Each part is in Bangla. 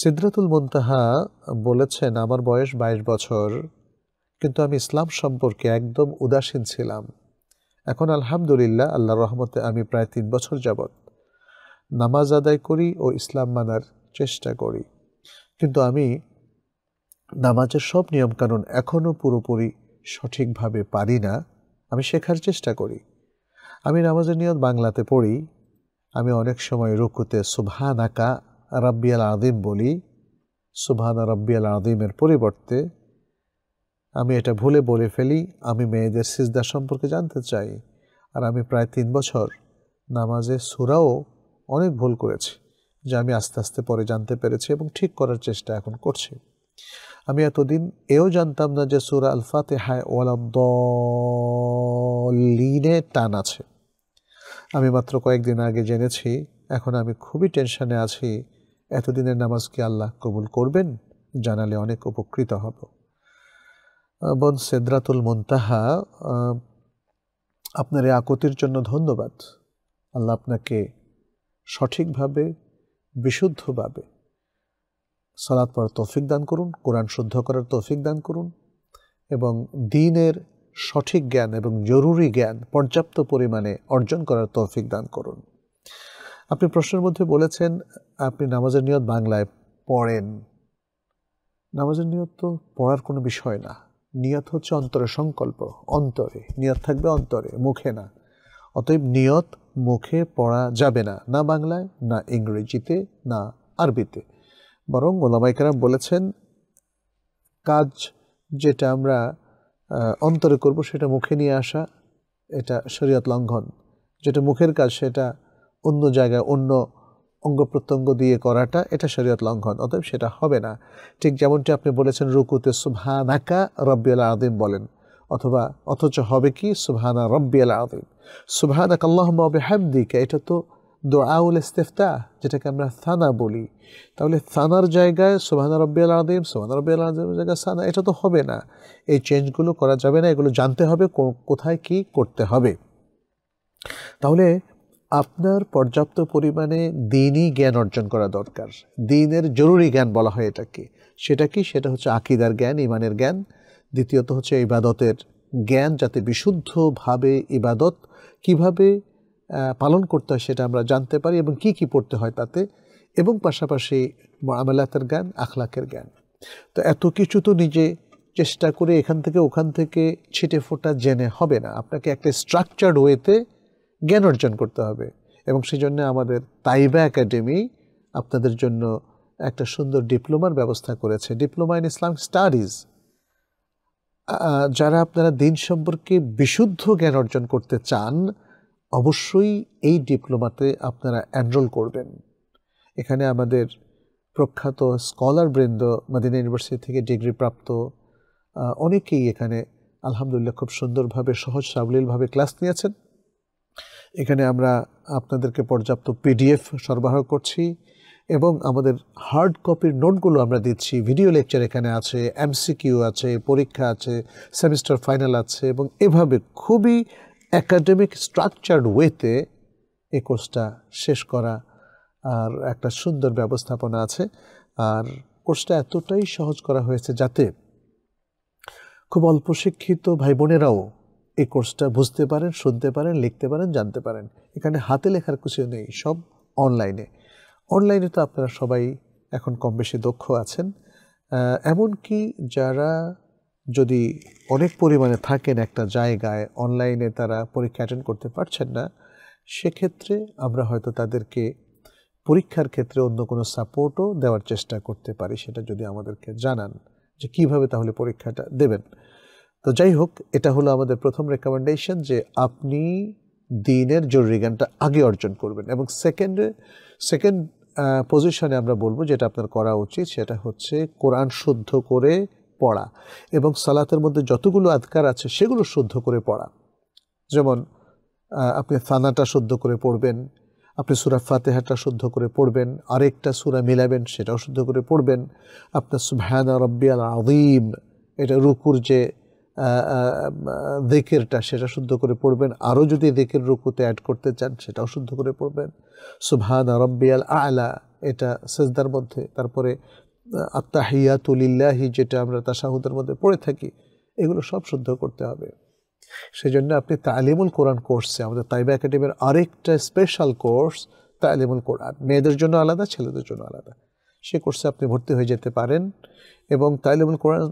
সিদ্রাতুল মুন্তাহা বলেছেন আমার বয়স বাইশ বছর কিন্তু আমি ইসলাম সম্পর্কে একদম উদাসীন ছিলাম এখন আলহামদুলিল্লাহ আল্লাহ রহমতে আমি প্রায় তিন বছর যাবৎ নামাজ আদায় করি ও ইসলাম মানার চেষ্টা করি কিন্তু আমি নামাজের সব নিয়মকানুন এখনও পুরোপুরি সঠিকভাবে পারি না আমি শেখার চেষ্টা করি আমি নামাজের নিয়ম বাংলাতে পড়ি আমি অনেক সময় রুকুতে সুবহান আঁকা রাব্বিয়াল আদিম বলি সুবহান রাব্বিয়াল আদিমের পরিবর্তে আমি এটা ভুলে বলে ফেলি আমি মেয়েদের সিজদা সম্পর্কে জানতে চাই আর আমি প্রায় তিন বছর নামাজে সুরাও অনেক ভুল করেছি যা আমি আস্তে আস্তে পরে জানতে পেরেছি এবং ঠিক করার চেষ্টা এখন করছি আমি এতদিন এও জানতাম না যে সুরা হায় ওয়ালাম ওয়ালাদ্দলিনে টান আছে আমি মাত্র কয়েকদিন আগে জেনেছি এখন আমি খুবই টেনশনে আছি এতদিনের নামাজ কি আল্লাহ কবুল করবেন জানালে অনেক উপকৃত হব বোন সেদ্রাতুল মুনতাহা আপনার এই আকতির জন্য ধন্যবাদ আল্লাহ আপনাকে সঠিকভাবে বিশুদ্ধভাবে সালাদ পর তৌফিক দান করুন কোরআন শুদ্ধ করার তৌফিক দান করুন এবং দিনের সঠিক জ্ঞান এবং জরুরি জ্ঞান পর্যাপ্ত পরিমাণে অর্জন করার তৌফিক দান করুন আপনি প্রশ্নের মধ্যে বলেছেন আপনি নামাজের নিয়ত বাংলায় পড়েন নামাজের নিয়ত তো পড়ার কোনো বিষয় না নিয়ত হচ্ছে অন্তরে সংকল্প অন্তরে নিয়ত থাকবে অন্তরে মুখে না অতএব নিয়ত মুখে পড়া যাবে না না বাংলায় না ইংরেজিতে না আরবিতে বরং ওলামাইকারাম বলেছেন কাজ যেটা আমরা অন্তরে করব সেটা মুখে নিয়ে আসা এটা শরীয়ত লঙ্ঘন যেটা মুখের কাজ সেটা অন্য জায়গায় অন্য অঙ্গ প্রত্যঙ্গ দিয়ে করাটা এটা শরীয়ত লঙ্ঘন অতএব সেটা হবে না ঠিক যেমনটি আপনি বলেছেন রুকুতে সুবহানাকা রব্বিয়াল আদিম বলেন অথবা অথচ হবে কি সুবহানা রব্বিয়াল আদিম সুবহানাক আল্লাহমবে হ্যামদিকা এটা তো আউল ইস্তেফতা যেটাকে আমরা থানা বলি তাহলে থানার জায়গায় সোহানা রব্বিয়াল আদিম সোহানা রব্বিয়াল আদিমের জায়গায় সানা এটা তো হবে না এই চেঞ্জগুলো করা যাবে না এগুলো জানতে হবে কোথায় কি করতে হবে তাহলে আপনার পর্যাপ্ত পরিমাণে দিনই জ্ঞান অর্জন করা দরকার দিনের জরুরি জ্ঞান বলা হয় এটাকে সেটা কি সেটা হচ্ছে আকিদার জ্ঞান ইমানের জ্ঞান দ্বিতীয়ত হচ্ছে ইবাদতের জ্ঞান যাতে বিশুদ্ধভাবে ইবাদত কিভাবে পালন করতে হয় সেটা আমরা জানতে পারি এবং কি কি পড়তে হয় তাতে এবং পাশাপাশি আমেলাতের জ্ঞান আখলাকের জ্ঞান তো এত কিছু তো নিজে চেষ্টা করে এখান থেকে ওখান থেকে ছিটে ফোটা জেনে হবে না আপনাকে একটা স্ট্রাকচার্ড ওয়েতে জ্ঞান অর্জন করতে হবে এবং সেই জন্য আমাদের তাইবা একাডেমি আপনাদের জন্য একটা সুন্দর ডিপ্লোমার ব্যবস্থা করেছে ডিপ্লোমা ইন ইসলাম স্টাডিজ যারা আপনারা দিন সম্পর্কে বিশুদ্ধ জ্ঞান অর্জন করতে চান অবশ্যই এই ডিপ্লোমাতে আপনারা এনরোল করবেন এখানে আমাদের প্রখ্যাত স্কলার বৃন্দ মাদিনা ইউনিভার্সিটি থেকে ডিগ্রিপ্রাপ্ত অনেকেই এখানে আলহামদুলিল্লাহ খুব সুন্দরভাবে সহজ সাবলীলভাবে ক্লাস নিয়েছেন এখানে আমরা আপনাদেরকে পর্যাপ্ত পিডিএফ সরবরাহ করছি এবং আমাদের হার্ড কপির নোটগুলো আমরা দিচ্ছি ভিডিও লেকচার এখানে আছে এমসিকিউ আছে পরীক্ষা আছে সেমিস্টার ফাইনাল আছে এবং এভাবে খুবই অ্যাকাডেমিক স্ট্রাকচার্ড ওয়েতে এই কোর্সটা শেষ করা আর একটা সুন্দর ব্যবস্থাপনা আছে আর কোর্সটা এতটাই সহজ করা হয়েছে যাতে খুব অল্প শিক্ষিত ভাই বোনেরাও এই কোর্সটা বুঝতে পারেন শুনতে পারেন লিখতে পারেন জানতে পারেন এখানে হাতে লেখার কিছু নেই সব অনলাইনে অনলাইনে তো আপনারা সবাই এখন কম বেশি দক্ষ আছেন এমনকি যারা যদি অনেক পরিমাণে থাকেন একটা জায়গায় অনলাইনে তারা পরীক্ষা অ্যাটেন্ড করতে পারছেন না সেক্ষেত্রে আমরা হয়তো তাদেরকে পরীক্ষার ক্ষেত্রে অন্য কোনো সাপোর্টও দেওয়ার চেষ্টা করতে পারি সেটা যদি আমাদেরকে জানান যে কিভাবে তাহলে পরীক্ষাটা দেবেন তো যাই হোক এটা হলো আমাদের প্রথম রেকমেন্ডেশন যে আপনি দিনের জরুরি জ্ঞানটা আগে অর্জন করবেন এবং সেকেন্ড সেকেন্ড পজিশনে আমরা বলবো যেটা আপনার করা উচিত সেটা হচ্ছে কোরআন শুদ্ধ করে পড়া এবং সালাতের মধ্যে যতগুলো আধকার আছে সেগুলো শুদ্ধ করে পড়া যেমন আপনি থানাটা শুদ্ধ করে পড়বেন আপনি সুরা ফাতেহাটা শুদ্ধ করে পড়বেন আরেকটা সুরা মিলাবেন সেটাও শুদ্ধ করে পড়বেন আপনার সুভায়না রব্বিয়াল আদিম এটা রুকুর যে দেকেরটা সেটা শুদ্ধ করে পড়বেন আরও যদি দেকের রুকুতে অ্যাড করতে চান সেটাও শুদ্ধ করে পড়বেন সুভান রব্বিয়াল আলা এটা সেজদার মধ্যে তারপরে আত্মাহিয়াতুলিল্লাহি যেটা আমরা তাসাহুদের মধ্যে পড়ে থাকি এগুলো সব শুদ্ধ করতে হবে সেজন্য আপনি তালিমুল কোরআন কোর্সে আমাদের তাইবা একাডেমির আরেকটা স্পেশাল কোর্স তালিমুল কোরআন মেয়েদের জন্য আলাদা ছেলেদের জন্য আলাদা সে কোর্সে আপনি ভর্তি হয়ে যেতে পারেন এবং তালিমুল কোরআন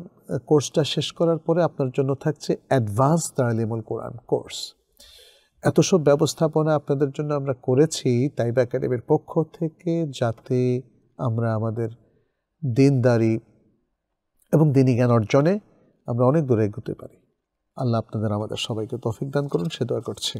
কোর্সটা শেষ করার পরে আপনার জন্য থাকছে অ্যাডভান্স তালিমুল কোরআন কোর্স এত সব ব্যবস্থাপনা আপনাদের জন্য আমরা করেছি তাইব একাডেমির পক্ষ থেকে যাতে আমরা আমাদের দিনদারি এবং দিনী জ্ঞান অর্জনে আমরা অনেক দূরে এগোতে পারি আল্লাহ আপনাদের আমাদের সবাইকে তফিক দান করুন সে দোয়া করছি